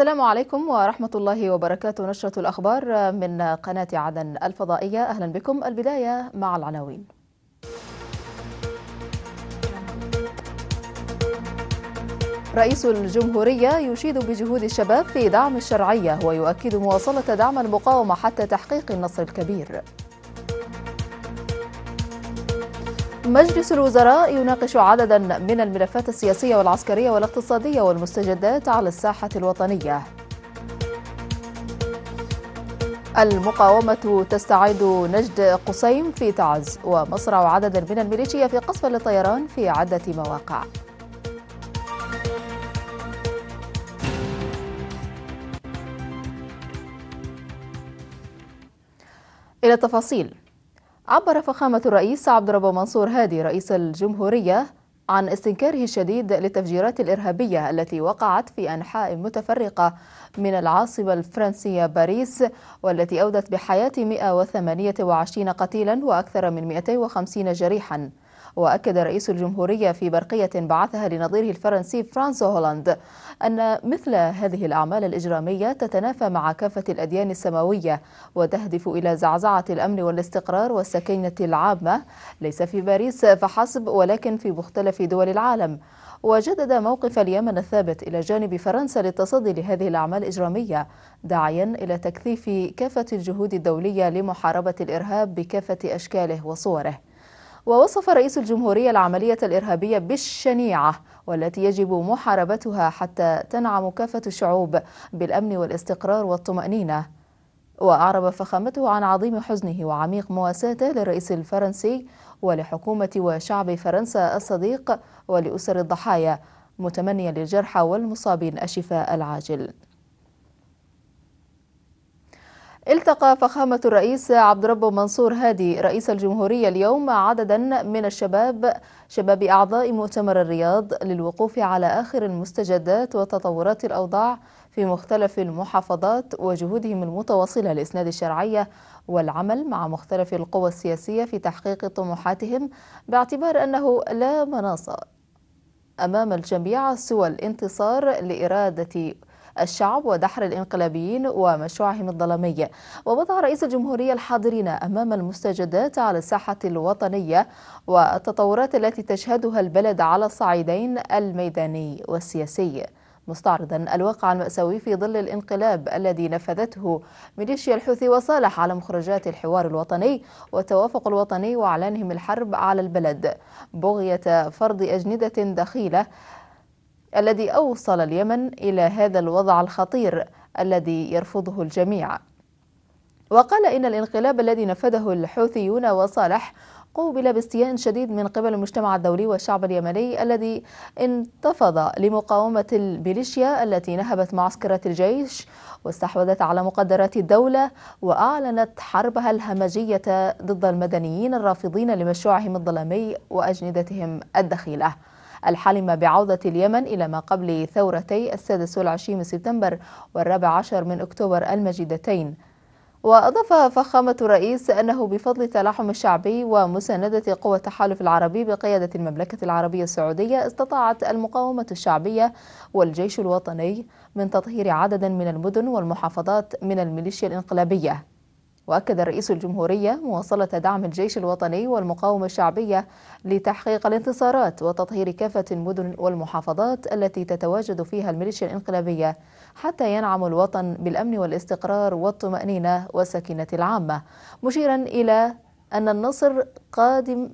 السلام عليكم ورحمة الله وبركاته نشرة الأخبار من قناة عدن الفضائية أهلا بكم البداية مع العناوين رئيس الجمهورية يشيد بجهود الشباب في دعم الشرعية ويؤكد مواصلة دعم المقاومة حتى تحقيق النصر الكبير مجلس الوزراء يناقش عددا من الملفات السياسية والعسكرية والاقتصادية والمستجدات على الساحة الوطنية المقاومة تستعيد نجد قصيم في تعز ومصرع عدد من الميليشيا في قصف للطيران في عدة مواقع إلى التفاصيل عبر فخامة الرئيس عبد الرب منصور هادي رئيس الجمهورية عن استنكاره الشديد للتفجيرات الإرهابية التي وقعت في أنحاء متفرقة من العاصمة الفرنسية باريس والتي أودت بحياة 128 قتيلا وأكثر من 250 جريحا وأكد رئيس الجمهورية في برقية بعثها لنظيره الفرنسي فرانسو هولاند أن مثل هذه الأعمال الإجرامية تتنافى مع كافة الأديان السماوية وتهدف إلى زعزعة الأمن والاستقرار والسكينة العامة ليس في باريس فحسب ولكن في مختلف دول العالم وجدد موقف اليمن الثابت إلى جانب فرنسا للتصدي لهذه الأعمال الإجرامية داعيا إلى تكثيف كافة الجهود الدولية لمحاربة الإرهاب بكافة أشكاله وصوره ووصف رئيس الجمهورية العملية الإرهابية بالشنيعة والتي يجب محاربتها حتى تنعم كافة الشعوب بالأمن والاستقرار والطمأنينة وأعرب فخامته عن عظيم حزنه وعميق مواساته للرئيس الفرنسي ولحكومة وشعب فرنسا الصديق ولأسر الضحايا متمنيا للجرحى والمصابين الشفاء العاجل التقى فخامة الرئيس عبد ربه منصور هادي رئيس الجمهورية اليوم عددا من الشباب شباب أعضاء مؤتمر الرياض للوقوف على آخر المستجدات وتطورات الأوضاع في مختلف المحافظات وجهودهم المتواصلة لإسناد الشرعية والعمل مع مختلف القوى السياسية في تحقيق طموحاتهم باعتبار أنه لا مناص أمام الجميع سوى الانتصار لإرادة الشعب ودحر الانقلابيين ومشروعهم الظلمي ووضع رئيس الجمهورية الحاضرين أمام المستجدات على الساحة الوطنية والتطورات التي تشهدها البلد على الصعيدين الميداني والسياسي مستعرضا الواقع المأساوي في ظل الانقلاب الذي نفذته ميليشيا الحوثي وصالح على مخرجات الحوار الوطني والتوافق الوطني وإعلانهم الحرب على البلد بغية فرض أجندة دخيلة الذي أوصل اليمن إلى هذا الوضع الخطير الذي يرفضه الجميع وقال إن الانقلاب الذي نفذه الحوثيون وصالح قوبل باستياء شديد من قبل المجتمع الدولي والشعب اليمني الذي انتفض لمقاومة الميليشيا التي نهبت معسكرة الجيش واستحوذت على مقدرات الدولة وأعلنت حربها الهمجية ضد المدنيين الرافضين لمشروعهم الظلامي وأجندتهم الدخيلة الحالمة بعودة اليمن إلى ما قبل ثورتي السادس والعشرين من سبتمبر والرابع عشر من أكتوبر المجيدتين وأضاف فخامة الرئيس أنه بفضل التلاحم الشعبي ومساندة قوى التحالف العربي بقيادة المملكة العربية السعودية استطاعت المقاومة الشعبية والجيش الوطني من تطهير عدد من المدن والمحافظات من الميليشيا الانقلابية وأكد رئيس الجمهورية مواصلة دعم الجيش الوطني والمقاومة الشعبية لتحقيق الانتصارات وتطهير كافة المدن والمحافظات التي تتواجد فيها الميليشيا الانقلابية حتى ينعم الوطن بالأمن والاستقرار والطمأنينة والسكينة العامة مشيرا إلى أن النصر قادم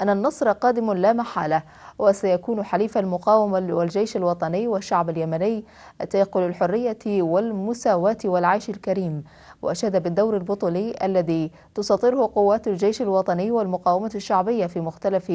أن النصر قادم لا محالة وسيكون حليف المقاومة والجيش الوطني والشعب اليمني تيقل الحرية والمساواة والعيش الكريم وأشاد بالدور البطولي الذي تسطره قوات الجيش الوطني والمقاومة الشعبية في مختلف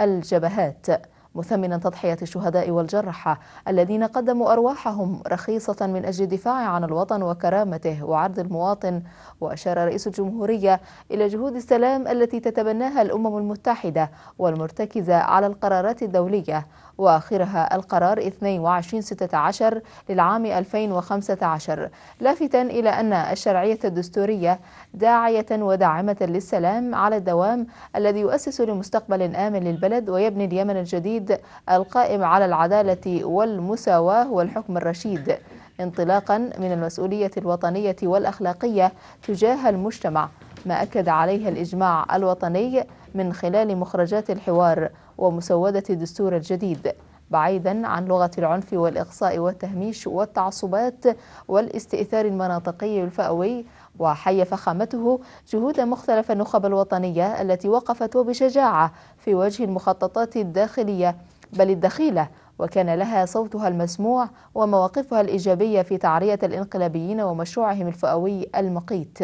الجبهات مثمنا تضحية الشهداء والجرحى الذين قدموا أرواحهم رخيصة من أجل الدفاع عن الوطن وكرامته وعرض المواطن وأشار رئيس الجمهورية إلى جهود السلام التي تتبناها الأمم المتحدة والمرتكزة على القرارات الدولية وآخرها القرار 2216 للعام 2015 لافتا إلى أن الشرعية الدستورية داعية وداعمة للسلام على الدوام الذي يؤسس لمستقبل آمن للبلد ويبني اليمن الجديد القائم على العدالة والمساواة والحكم الرشيد انطلاقا من المسؤولية الوطنية والأخلاقية تجاه المجتمع ما أكد عليه الإجماع الوطني من خلال مخرجات الحوار ومسودة الدستور الجديد بعيدا عن لغة العنف والإقصاء والتهميش والتعصبات والاستئثار المناطقي الفئوي وحي فخامته جهود مختلف النخب الوطنية التي وقفت وبشجاعة في وجه المخططات الداخلية بل الدخيلة وكان لها صوتها المسموع ومواقفها الإيجابية في تعرية الإنقلابيين ومشروعهم الفئوي المقيت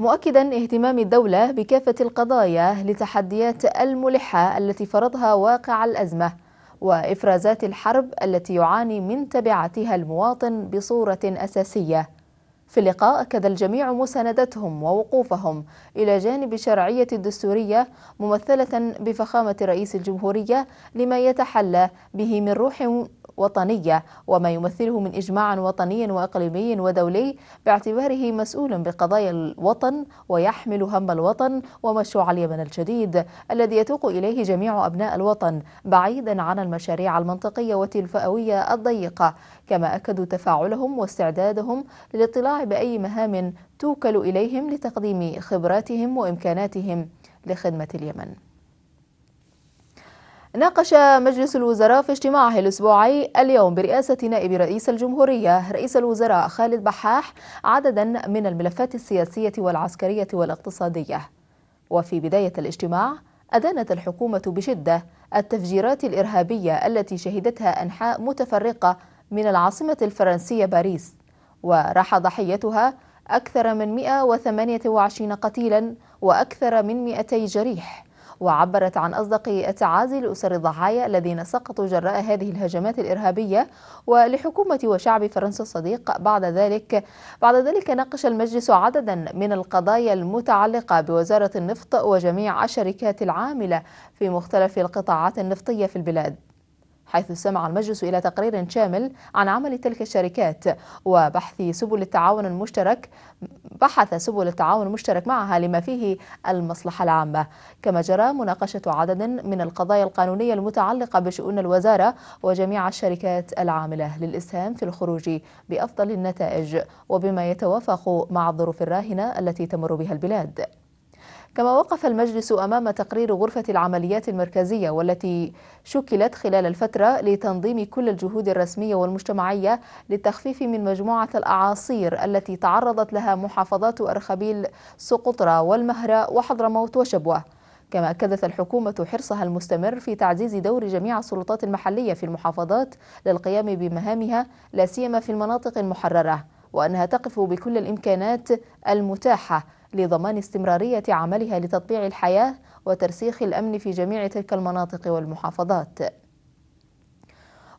مؤكدا اهتمام الدولة بكافة القضايا لتحديات الملحة التي فرضها واقع الأزمة وإفرازات الحرب التي يعاني من تبعاتها المواطن بصورة أساسية في اللقاء أكد الجميع مساندتهم ووقوفهم إلى جانب الشرعية الدستورية ممثلة بفخامة رئيس الجمهورية لما يتحلى به من روح وطنية وما يمثله من إجماع وطني وإقليمي ودولي باعتباره مسؤول بقضايا الوطن ويحمل هم الوطن ومشروع اليمن الجديد الذي يتوق إليه جميع أبناء الوطن بعيدا عن المشاريع المنطقية والتلفئوية الضيقة كما أكدوا تفاعلهم واستعدادهم للاطلاع بأي مهام توكل إليهم لتقديم خبراتهم وإمكاناتهم لخدمة اليمن ناقش مجلس الوزراء في اجتماعه الأسبوعي اليوم برئاسة نائب رئيس الجمهورية رئيس الوزراء خالد بحاح عددا من الملفات السياسية والعسكرية والاقتصادية وفي بداية الاجتماع أدانت الحكومة بشدة التفجيرات الإرهابية التي شهدتها أنحاء متفرقة من العاصمة الفرنسية باريس وراح ضحيتها أكثر من 128 قتيلا وأكثر من 200 جريح وعبرت عن أصدق التعازي لأسر الضحايا الذين سقطوا جراء هذه الهجمات الإرهابية ولحكومة وشعب فرنسا الصديق بعد ذلك بعد ذلك ناقش المجلس عددا من القضايا المتعلقة بوزارة النفط وجميع الشركات العاملة في مختلف القطاعات النفطية في البلاد حيث استمع المجلس إلى تقرير شامل عن عمل تلك الشركات وبحث سبل التعاون المشترك بحث سبل التعاون المشترك معها لما فيه المصلحة العامة كما جرى مناقشة عدد من القضايا القانونية المتعلقة بشؤون الوزارة وجميع الشركات العاملة للإسهام في الخروج بأفضل النتائج وبما يتوافق مع الظروف الراهنة التي تمر بها البلاد كما وقف المجلس أمام تقرير غرفة العمليات المركزية والتي شكلت خلال الفترة لتنظيم كل الجهود الرسمية والمجتمعية للتخفيف من مجموعة الأعاصير التي تعرضت لها محافظات أرخبيل سقطرى والمهرة وحضرموت وشبوة كما أكدت الحكومة حرصها المستمر في تعزيز دور جميع السلطات المحلية في المحافظات للقيام بمهامها لا سيما في المناطق المحررة وأنها تقف بكل الإمكانات المتاحة لضمان استمرارية عملها لتطبيع الحياة وترسيخ الأمن في جميع تلك المناطق والمحافظات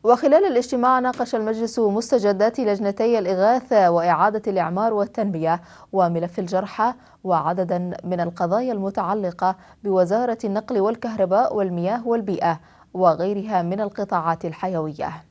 وخلال الاجتماع ناقش المجلس مستجدات لجنتي الإغاثة وإعادة الإعمار والتنمية وملف الجرحى وعددا من القضايا المتعلقة بوزارة النقل والكهرباء والمياه والبيئة وغيرها من القطاعات الحيويه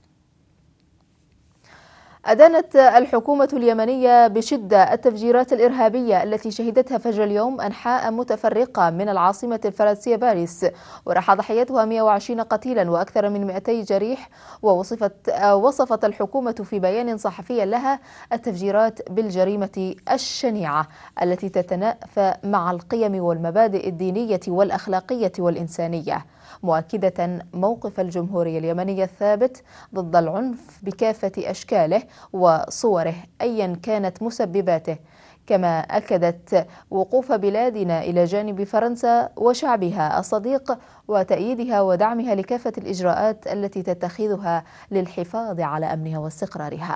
أدانت الحكومة اليمنية بشدة التفجيرات الإرهابية التي شهدتها فجر اليوم أنحاء متفرقة من العاصمة الفرنسية باريس وراح ضحيتها 120 قتيلا وأكثر من 200 جريح ووصفت وصفت الحكومة في بيان صحفي لها التفجيرات بالجريمة الشنيعة التي تتنافى مع القيم والمبادئ الدينية والأخلاقية والإنسانية مؤكدة موقف الجمهورية اليمنية الثابت ضد العنف بكافة أشكاله وصوره أيا كانت مسبباته كما أكدت وقوف بلادنا إلى جانب فرنسا وشعبها الصديق وتأييدها ودعمها لكافة الإجراءات التي تتخذها للحفاظ على أمنها واستقرارها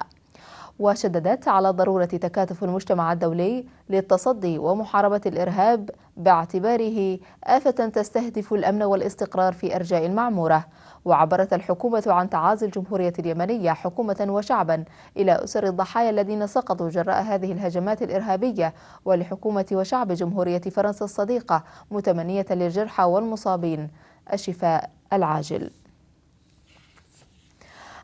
وشددت على ضرورة تكاتف المجتمع الدولي للتصدي ومحاربة الإرهاب باعتباره آفة تستهدف الأمن والاستقرار في أرجاء المعمورة وعبرت الحكومة عن تعازي الجمهورية اليمنية حكومة وشعبا إلى أسر الضحايا الذين سقطوا جراء هذه الهجمات الإرهابية ولحكومة وشعب جمهورية فرنسا الصديقة متمنية للجرحى والمصابين الشفاء العاجل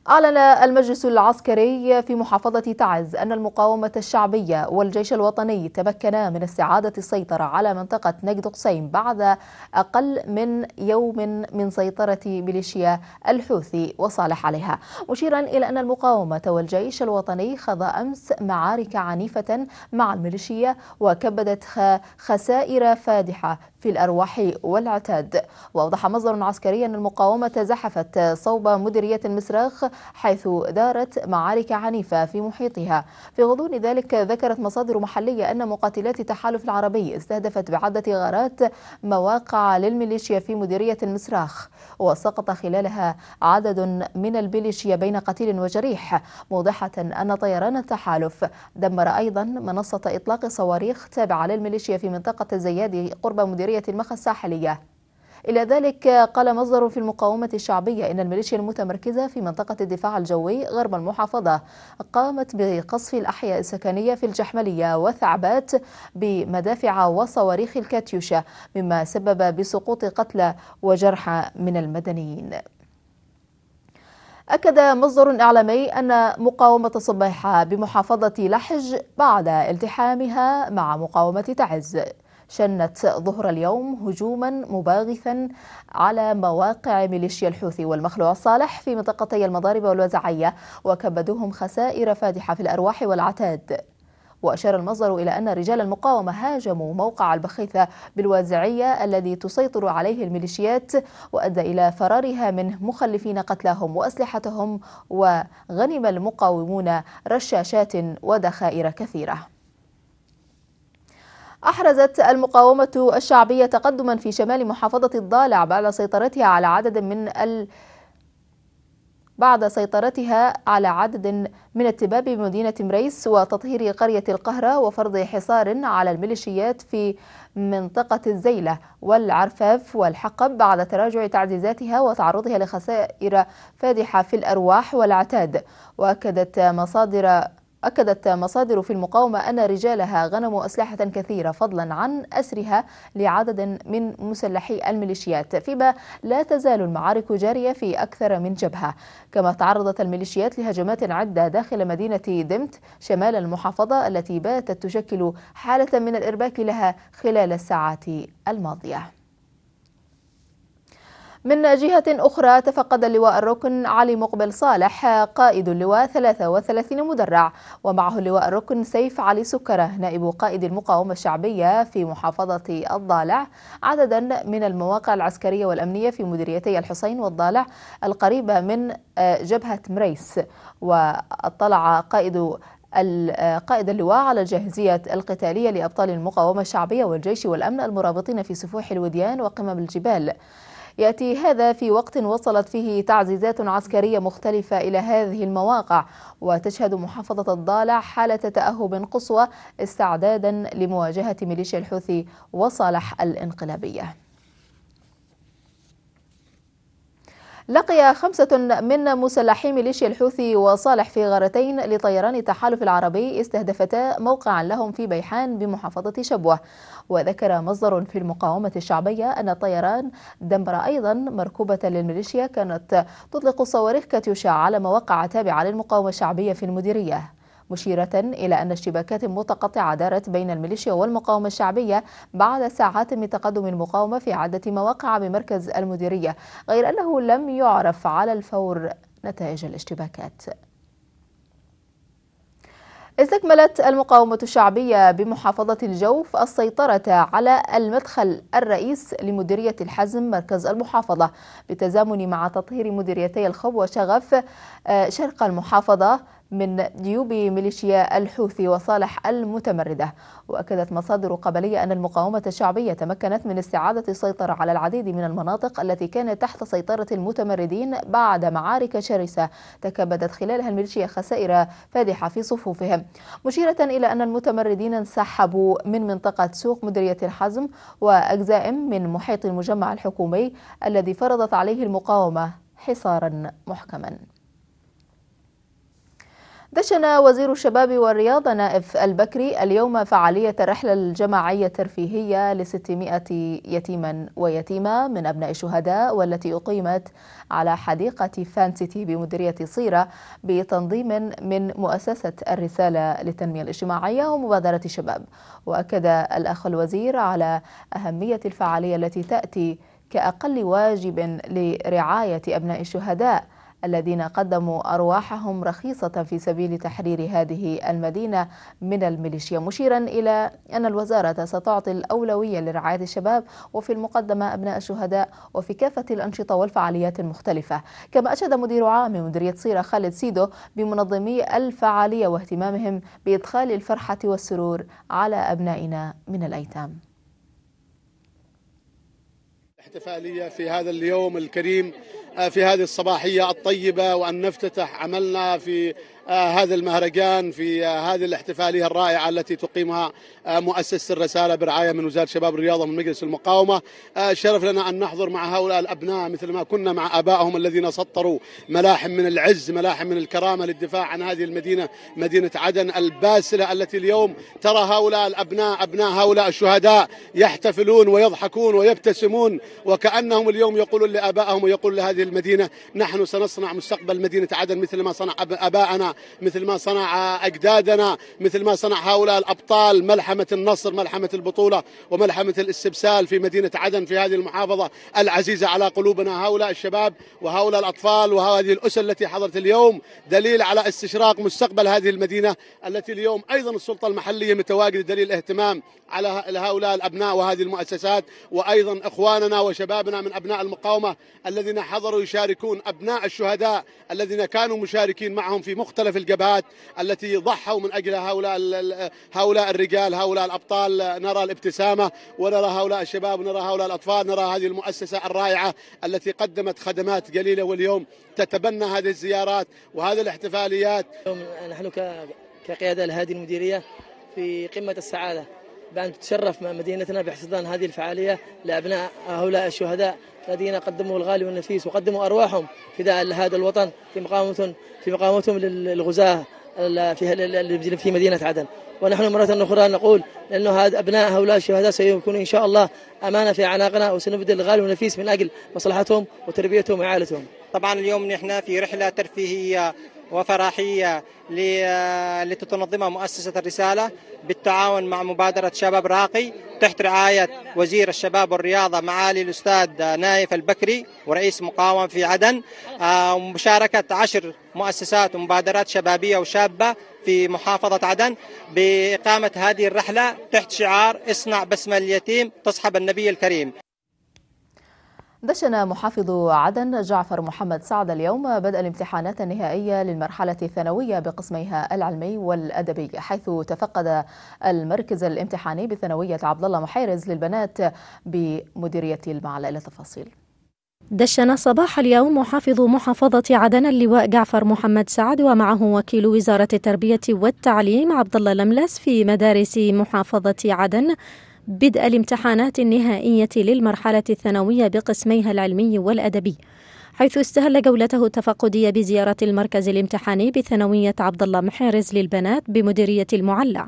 أعلن المجلس العسكري في محافظة تعز أن المقاومة الشعبية والجيش الوطني تمكنا من استعادة السيطرة على منطقة نجد قصيم بعد أقل من يوم من سيطرة ميليشيا الحوثي وصالح عليها مشيرا إلى أن المقاومة والجيش الوطني خض أمس معارك عنيفة مع الميليشيا وكبدت خسائر فادحة في الأرواح والعتاد وأوضح مصدر عسكري أن المقاومة زحفت صوب مديرية المسراخ حيث دارت معارك عنيفة في محيطها في غضون ذلك ذكرت مصادر محلية أن مقاتلات التحالف العربي استهدفت بعدة غارات مواقع للميليشيا في مديرية المسراخ وسقط خلالها عدد من الميليشيا بين قتيل وجريح موضحة أن طيران التحالف دمر أيضا منصة إطلاق صواريخ تابعة للميليشيا في منطقة الزيادي قرب مديرية جمهورية المخا الساحلية إلى ذلك قال مصدر في المقاومة الشعبية إن الميليشيا المتمركزة في منطقة الدفاع الجوي غرب المحافظة قامت بقصف الأحياء السكنية في الجحملية وثعبات بمدافع وصواريخ الكاتيوشا مما سبب بسقوط قتلى وجرحى من المدنيين أكد مصدر إعلامي أن مقاومة صبيحة بمحافظة لحج بعد التحامها مع مقاومة تعز شنت ظهر اليوم هجوما مباغثا على مواقع ميليشيا الحوثي والمخلوع الصالح في منطقتي المضاربة والوزعية وكبدوهم خسائر فادحة في الأرواح والعتاد وأشار المصدر إلى أن رجال المقاومة هاجموا موقع البخيثة بالوازعية الذي تسيطر عليه الميليشيات وأدى إلى فرارها منه مخلفين قتلاهم وأسلحتهم وغنم المقاومون رشاشات وذخائر كثيرة أحرزت المقاومة الشعبية تقدما في شمال محافظة الضالع بعد سيطرتها على عدد من ال... بعد سيطرتها على عدد من التباب بمدينة مريس وتطهير قرية القهرة وفرض حصار على الميليشيات في منطقة الزيلة والعرفاف والحقب بعد تراجع تعزيزاتها وتعرضها لخسائر فادحة في الأرواح والعتاد وأكدت مصادر أكدت مصادر في المقاومة أن رجالها غنموا أسلحة كثيرة فضلا عن أسرها لعدد من مسلحي الميليشيات فيما لا تزال المعارك جارية في أكثر من جبهة كما تعرضت الميليشيات لهجمات عدة داخل مدينة دمت شمال المحافظة التي باتت تشكل حالة من الإرباك لها خلال الساعات الماضية من جهة أخرى تفقد اللواء الركن علي مقبل صالح قائد اللواء 33 مدرع ومعه اللواء الركن سيف علي سكرة نائب قائد المقاومة الشعبية في محافظة الضالع عددا من المواقع العسكرية والأمنية في مديريتي الحسين والضالع القريبة من آه، جبهة مريس واطلع قائد آه، قائد اللواء على الجاهزية القتالية لأبطال المقاومة الشعبية والجيش والأمن المرابطين في سفوح الوديان وقمم الجبال يأتي هذا في وقت وصلت فيه تعزيزات عسكرية مختلفة إلى هذه المواقع وتشهد محافظة الضالع حالة تأهب قصوى استعدادا لمواجهة ميليشيا الحوثي وصالح الانقلابية لقي خمسة من مسلحي ميليشيا الحوثي وصالح في غارتين لطيران التحالف العربي استهدفتا موقعا لهم في بيحان بمحافظة شبوة وذكر مصدر في المقاومة الشعبية أن الطيران دمر أيضا مركوبة للميليشيا كانت تطلق صواريخ كاتيوشا على مواقع تابعة للمقاومة الشعبية في المديرية مشيرة إلى أن الشباكات المتقطعة دارت بين الميليشيا والمقاومة الشعبية بعد ساعات من تقدم المقاومة في عدة مواقع بمركز المديرية غير أنه لم يعرف على الفور نتائج الاشتباكات استكملت المقاومة الشعبية بمحافظة الجوف السيطرة على المدخل الرئيس لمديرية الحزم مركز المحافظة بالتزامن مع تطهير مديريتي الخب وشغف آه، شرق المحافظة من جيوب ميليشيا الحوثي وصالح المتمردة وأكدت مصادر قبلية أن المقاومة الشعبية تمكنت من استعادة السيطرة على العديد من المناطق التي كانت تحت سيطرة المتمردين بعد معارك شرسة تكبدت خلالها الميليشيا خسائر فادحة في صفوفهم مشيرة إلى أن المتمردين انسحبوا من منطقة سوق مديرية الحزم وأجزاء من محيط المجمع الحكومي الذي فرضت عليه المقاومة حصارا محكما دشن وزير الشباب والرياضة نائف البكري اليوم فعالية الرحلة الجماعية الترفيهية ل 600 يتيما ويتيمة من أبناء الشهداء والتي أقيمت على حديقة فان سيتي بمديرية صيرة بتنظيم من مؤسسة الرسالة للتنمية الاجتماعية ومبادرة الشباب وأكد الأخ الوزير على أهمية الفعالية التي تأتي كأقل واجب لرعاية أبناء الشهداء الذين قدموا أرواحهم رخيصة في سبيل تحرير هذه المدينة من الميليشيا مشيرا إلى أن الوزارة ستعطي الأولوية لرعاية الشباب وفي المقدمة أبناء الشهداء وفي كافة الأنشطة والفعاليات المختلفة كما أشاد مدير عام مديرية صيرة خالد سيدو بمنظمي الفعالية واهتمامهم بإدخال الفرحة والسرور على أبنائنا من الأيتام احتفالية في هذا اليوم الكريم آه، في هذه الصباحية الطيبة وأن نفتتح عملنا في آه، هذا المهرجان في آه، هذه الاحتفالية الرائعة التي تقيمها مؤسسة الرسالة برعاية من وزارة شباب الرياضة من مجلس المقاومة شرف لنا أن نحضر مع هؤلاء الأبناء مثل ما كنا مع أبائهم الذين سطروا ملاحم من العز ملاحم من الكرامة للدفاع عن هذه المدينة مدينة عدن الباسلة التي اليوم ترى هؤلاء الأبناء أبناء هؤلاء الشهداء يحتفلون ويضحكون ويبتسمون وكأنهم اليوم يقولون لآبائهم ويقول لهذه هذه المدينة نحن سنصنع مستقبل مدينة عدن مثل ما صنع أباءنا مثل ما صنع أجدادنا مثل ما صنع هؤلاء الأبطال ملحمة النصر ملحمة البطولة وملحمة الاستبسال في مدينة عدن في هذه المحافظة العزيزة على قلوبنا هؤلاء الشباب وهؤلاء الأطفال وهذه الأسر التي حضرت اليوم دليل على استشراق مستقبل هذه المدينة التي اليوم أيضا السلطة المحلية متواجدة دليل اهتمام على هؤلاء الأبناء وهذه المؤسسات وأيضا إخواننا وشبابنا من أبناء المقاومة الذين حضروا حضروا يشاركون أبناء الشهداء الذين كانوا مشاركين معهم في مختلف الجبهات التي ضحوا من أجل هؤلاء هؤلاء الرجال هؤلاء الأبطال نرى الابتسامة ونرى هؤلاء الشباب ونرى هؤلاء الأطفال نرى هذه المؤسسة الرائعة التي قدمت خدمات قليلة واليوم تتبنى هذه الزيارات وهذه الاحتفاليات نحن كقيادة الهادي المديرية في قمة السعادة بأن تتشرف مدينتنا باحتضان هذه الفعالية لأبناء هؤلاء الشهداء الذين قدموا الغالي والنفيس وقدموا أرواحهم فداء لهذا الوطن في مقامتهم في مقامتهم للغزاة في في مدينة عدن ونحن مرة أخرى نقول لأن هذا أبناء هؤلاء الشهداء سيكونوا إن شاء الله أمانة في أعناقنا وسنبذل الغالي والنفيس من أجل مصلحتهم وتربيتهم وإعالتهم طبعا اليوم نحن في رحلة ترفيهية وفرحية لتتنظمها مؤسسة الرسالة بالتعاون مع مبادرة شباب راقي تحت رعاية وزير الشباب والرياضة معالي الأستاذ نايف البكري ورئيس مقاوم في عدن آه، ومشاركة عشر مؤسسات ومبادرات شبابية وشابة في محافظة عدن بإقامة هذه الرحلة تحت شعار اصنع بسمة اليتيم تصحب النبي الكريم دشن محافظ عدن جعفر محمد سعد اليوم بدء الامتحانات النهائية للمرحلة الثانوية بقسميها العلمي والأدبي حيث تفقد المركز الامتحاني بثانوية عبد الله محيرز للبنات بمديرية المعلى إلى تفاصيل دشن صباح اليوم محافظ محافظة عدن اللواء جعفر محمد سعد ومعه وكيل وزارة التربية والتعليم عبد الله لملس في مدارس محافظة عدن بدء الامتحانات النهائية للمرحلة الثانوية بقسميها العلمي والأدبي حيث استهل جولته التفقدية بزيارة المركز الامتحاني بثانوية عبد الله محارز للبنات بمديرية المعلع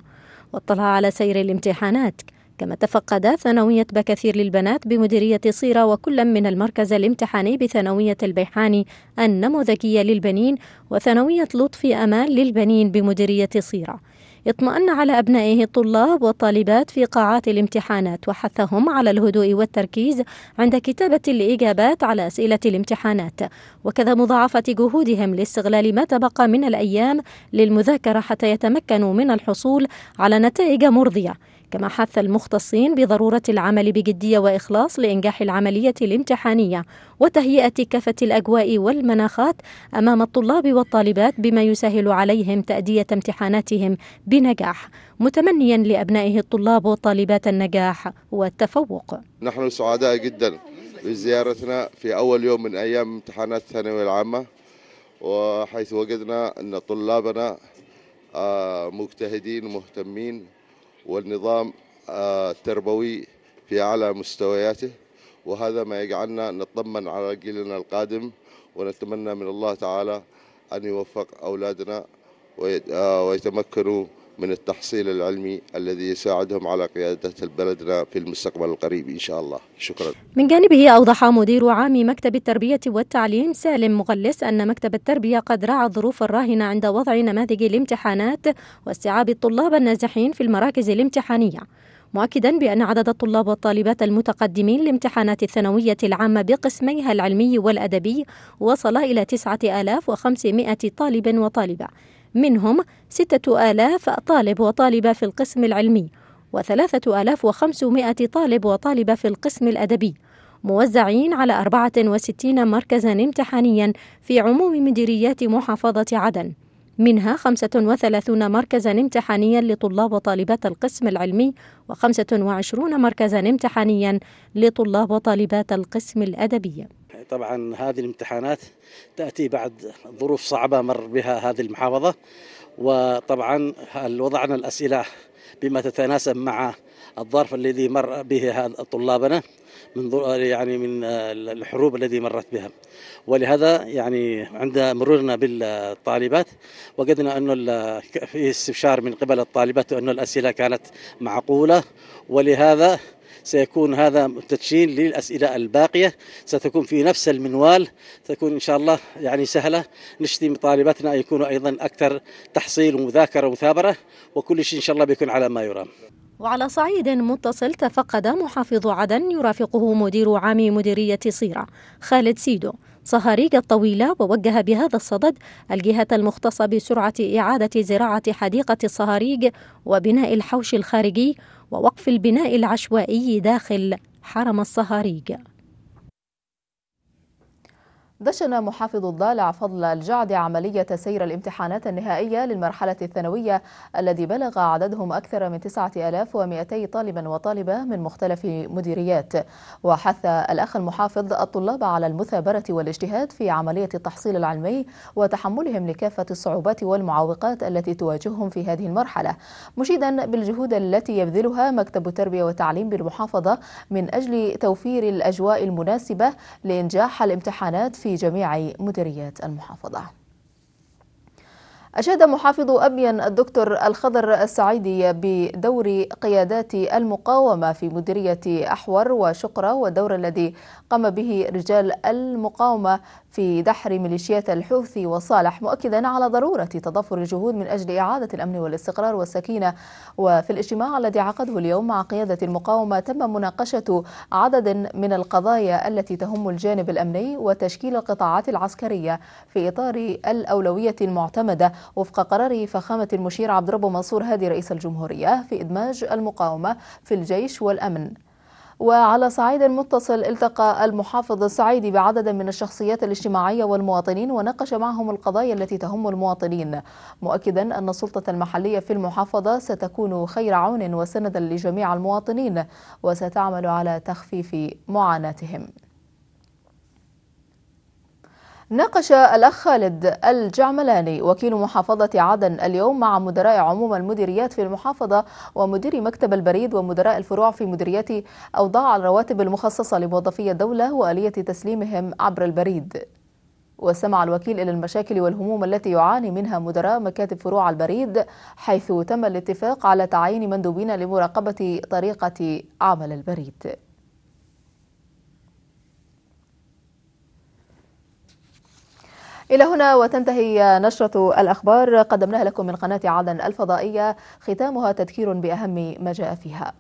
واطلع على سير الامتحانات كما تفقد ثانوية بكثير للبنات بمديرية صيرة وكل من المركز الامتحاني بثانوية البيحاني النموذجية للبنين وثانوية لطفي أمال للبنين بمديرية صيرة اطمأن على أبنائه الطلاب والطالبات في قاعات الامتحانات وحثهم على الهدوء والتركيز عند كتابة الإجابات على أسئلة الامتحانات وكذا مضاعفة جهودهم لاستغلال ما تبقى من الأيام للمذاكرة حتى يتمكنوا من الحصول على نتائج مرضية كما حث المختصين بضرورة العمل بجدية وإخلاص لإنجاح العملية الامتحانية وتهيئة كافة الأجواء والمناخات أمام الطلاب والطالبات بما يسهل عليهم تأدية امتحاناتهم بنجاح متمنيا لأبنائه الطلاب والطالبات النجاح والتفوق نحن سعداء جدا بزيارتنا في أول يوم من أيام امتحانات الثانوية العامة وحيث وجدنا أن طلابنا آه، مجتهدين مهتمين والنظام آه، التربوي في أعلى مستوياته وهذا ما يجعلنا نطمن على جيلنا القادم ونتمنى من الله تعالى أن يوفق أولادنا آه، ويتمكنوا من التحصيل العلمي الذي يساعدهم على قيادة بلدنا في المستقبل القريب إن شاء الله شكرا من جانبه أوضح مدير عام مكتب التربية والتعليم سالم مغلس أن مكتب التربية قد رعى الظروف الراهنة عند وضع نماذج الامتحانات واستيعاب الطلاب النازحين في المراكز الامتحانية مؤكدا بأن عدد الطلاب والطالبات المتقدمين لامتحانات الثانوية العامة بقسميها العلمي والأدبي وصل إلى 9500 طالب وطالبة منهم ستة آلاف طالب وطالبة في القسم العلمي وثلاثة آلاف وخمسمائة طالب وطالبة في القسم الأدبي موزعين على 64 مركزا امتحانيا في عموم مديريات محافظة عدن منها 35 مركزا امتحانيا لطلاب وطالبات القسم العلمي و25 مركزا امتحانيا لطلاب وطالبات القسم الأدبي طبعا هذه الامتحانات تأتي بعد ظروف صعبة مر بها هذه المحافظة وطبعا وضعنا الأسئلة بما تتناسب مع الظرف الذي مر به طلابنا من يعني من الحروب الذي مرت بها ولهذا يعني عند مرورنا بالطالبات وجدنا انه في استبشار من قبل الطالبات انه الاسئله كانت معقوله ولهذا سيكون هذا تدشين للأسئلة الباقية ستكون في نفس المنوال تكون إن شاء الله يعني سهلة نشتي مطالباتنا يكونوا أيضا أكثر تحصيل ومذاكرة ومثابرة وكل شيء إن شاء الله بيكون على ما يرام وعلى صعيد متصل تفقد محافظ عدن يرافقه مدير عام مديرية صيرة خالد سيدو صهاريج الطويلة ووجه بهذا الصدد الجهة المختصة بسرعة إعادة زراعة حديقة الصهاريج وبناء الحوش الخارجي ووقف البناء العشوائي داخل حرم الصهاريج دشن محافظ الضالع فضل الجعد عملية سير الامتحانات النهائية للمرحلة الثانوية الذي بلغ عددهم أكثر من 9200 طالبا وطالبة من مختلف مديريات وحث الأخ المحافظ الطلاب على المثابرة والاجتهاد في عملية التحصيل العلمي وتحملهم لكافة الصعوبات والمعوقات التي تواجههم في هذه المرحلة مشيدا بالجهود التي يبذلها مكتب التربية والتعليم بالمحافظة من أجل توفير الأجواء المناسبة لإنجاح الامتحانات في في جميع مديريات المحافظة أشاد محافظ أبين الدكتور الخضر السعيدي بدور قيادات المقاومة في مديرية أحور وشقرة والدور الذي قام به رجال المقاومة في دحر ميليشيات الحوثي وصالح مؤكدا على ضرورة تضافر الجهود من أجل إعادة الأمن والاستقرار والسكينة وفي الاجتماع الذي عقده اليوم مع قيادة المقاومة تم مناقشة عدد من القضايا التي تهم الجانب الأمني وتشكيل القطاعات العسكرية في إطار الأولوية المعتمدة وفق قرار فخامة المشير عبد ربه منصور هادي رئيس الجمهورية في إدماج المقاومة في الجيش والأمن وعلى صعيد متصل التقى المحافظ السعيدي بعدد من الشخصيات الاجتماعية والمواطنين وناقش معهم القضايا التي تهم المواطنين مؤكدا أن السلطة المحلية في المحافظة ستكون خير عون وسند لجميع المواطنين وستعمل على تخفيف معاناتهم ناقش الأخ خالد الجعملاني وكيل محافظة عدن اليوم مع مدراء عموم المديريات في المحافظة ومدير مكتب البريد ومدراء الفروع في مديريات أوضاع الرواتب المخصصة لموظفي الدولة وآلية تسليمهم عبر البريد وسمع الوكيل إلى المشاكل والهموم التي يعاني منها مدراء مكاتب فروع البريد حيث تم الاتفاق على تعيين مندوبين لمراقبة طريقة عمل البريد إلى هنا وتنتهي نشرة الأخبار قدمناها لكم من قناة عدن الفضائية ختامها تذكير بأهم ما جاء فيها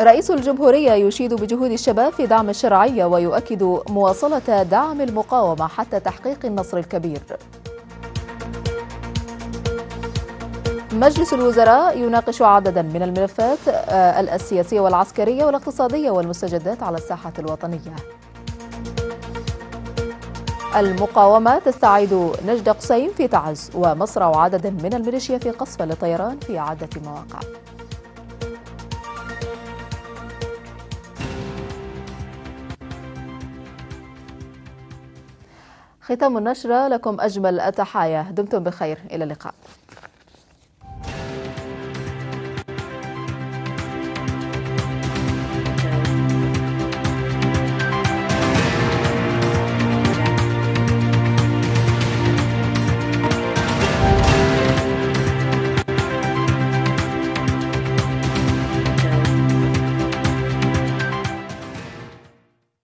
رئيس الجمهورية يشيد بجهود الشباب في دعم الشرعية ويؤكد مواصلة دعم المقاومة حتى تحقيق النصر الكبير مجلس الوزراء يناقش عددا من الملفات آه، السياسية والعسكرية والاقتصادية والمستجدات على الساحة الوطنية المقاومة تستعيد نجد قصيم في تعز ومصرع عدد من الميليشيا في قصف لطيران في عدة مواقع ختام النشرة لكم أجمل التحايا دمتم بخير إلى اللقاء